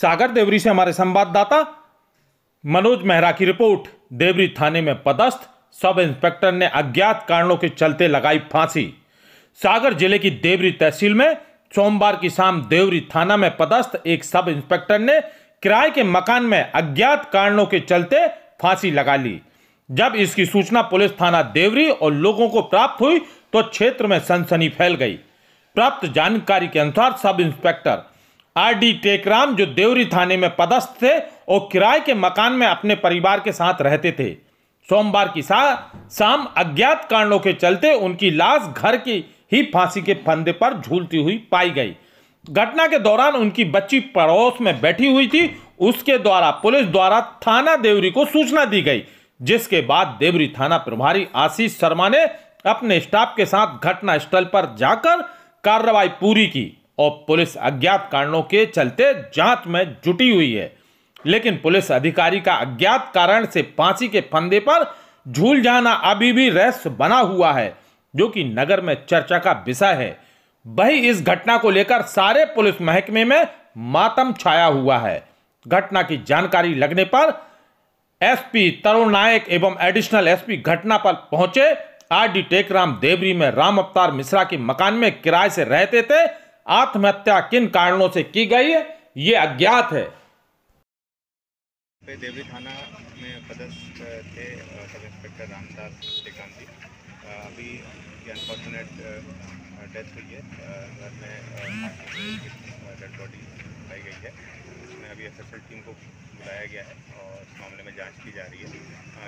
सागर देवरी से हमारे संवाददाता मनोज मेहरा की रिपोर्ट देवरी थाने में पदस्थ सब इंस्पेक्टर ने अज्ञात कारणों के चलते लगाई फांसी सागर जिले की देवरी तहसील में सोमवार की शाम देवरी थाना में पदस्थ एक सब इंस्पेक्टर ने किराए के मकान में अज्ञात कारणों के चलते फांसी लगा ली जब इसकी सूचना पुलिस थाना देवरी और लोगों को प्राप्त हुई तो क्षेत्र में सनसनी फैल गई प्राप्त जानकारी के अनुसार sub inspector R D Tekram जो देवरी थाने में पदस्थ थे और किराए के मकान में अपने परिवार के साथ रहते थे सोमवार की शाम अज्ञात कारणों के चलते उनकी लाश घर की ही फांसी के फंदे पर झूलती हुई पाई गई घटना के दौरान उनकी बच्ची पड़ोस में बैठी हुई थी उसके द्वारा पुलिस द्वारा थाना देवरी को सूचना दी गई जिसके बाद देवरी थाना प्रभारी आशीष शर्मा ने अपने स्टाफ के साथ घटना स्थल पर जाकर कार्रवाई पूरी की और पुलिस अज्ञात कारणों के चलते जांच में जुटी हुई है लेकिन पुलिस अधिकारी का अज्ञात कारण से फांसी के फंदे पर झूल जाना अभी भी रहस्य बना हुआ है जो कि नगर में चर्चा का विषय है वही इस घटना को लेकर सारे पुलिस महकमे में मातम छाया हुआ है घटना की जानकारी लगने पर एसपी तरुण नायक एवं एडिशनल एसपी घटना पर पहुंचे आरडी टेकराम देवरी में राम अवतार मिश्रा के मकान में किराए से रहते थे आत्महत्या किन कारणों से की गई है ये अज्ञात है देवरी थाना में पदस्थ थे सब इंस्पेक्टर रामदास श्रीकांत जी अभी अनफॉर्चुनेट डेथ हुई है घर में डेड बॉडी पाई गई है इसमें अभी एफ टीम को बुलाया गया है और इस मामले में जांच की जा रही है